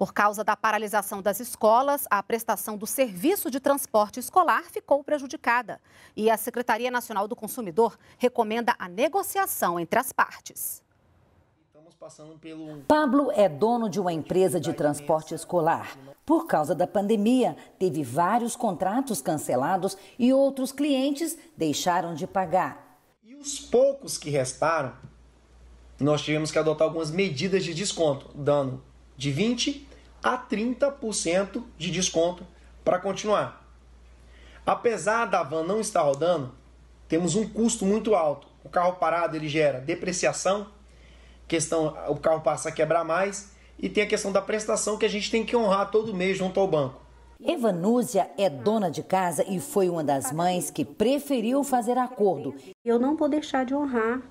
Por causa da paralisação das escolas, a prestação do serviço de transporte escolar ficou prejudicada. E a Secretaria Nacional do Consumidor recomenda a negociação entre as partes. Pablo é dono de uma empresa de transporte escolar. Por causa da pandemia, teve vários contratos cancelados e outros clientes deixaram de pagar. E os poucos que restaram, nós tivemos que adotar algumas medidas de desconto, dando de 20 a 30% de desconto para continuar. Apesar da van não estar rodando, temos um custo muito alto. O carro parado ele gera depreciação, questão o carro passa a quebrar mais e tem a questão da prestação que a gente tem que honrar todo mês junto ao banco. Evanúzia é dona de casa e foi uma das mães que preferiu fazer acordo. Eu não vou deixar de honrar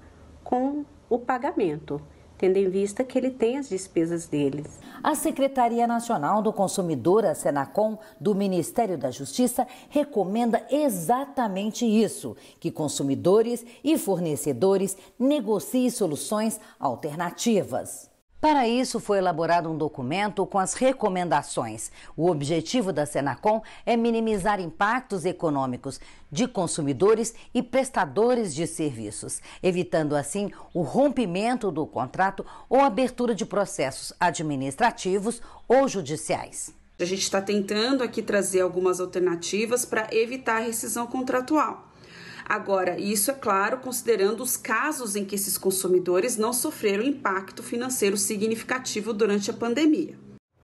com o pagamento tendo em vista que ele tem as despesas deles. A Secretaria Nacional do Consumidor, a Senacom, do Ministério da Justiça, recomenda exatamente isso: que consumidores e fornecedores negociem soluções alternativas. Para isso, foi elaborado um documento com as recomendações. O objetivo da Senacom é minimizar impactos econômicos de consumidores e prestadores de serviços, evitando assim o rompimento do contrato ou abertura de processos administrativos ou judiciais. A gente está tentando aqui trazer algumas alternativas para evitar a rescisão contratual. Agora, isso é claro considerando os casos em que esses consumidores não sofreram impacto financeiro significativo durante a pandemia.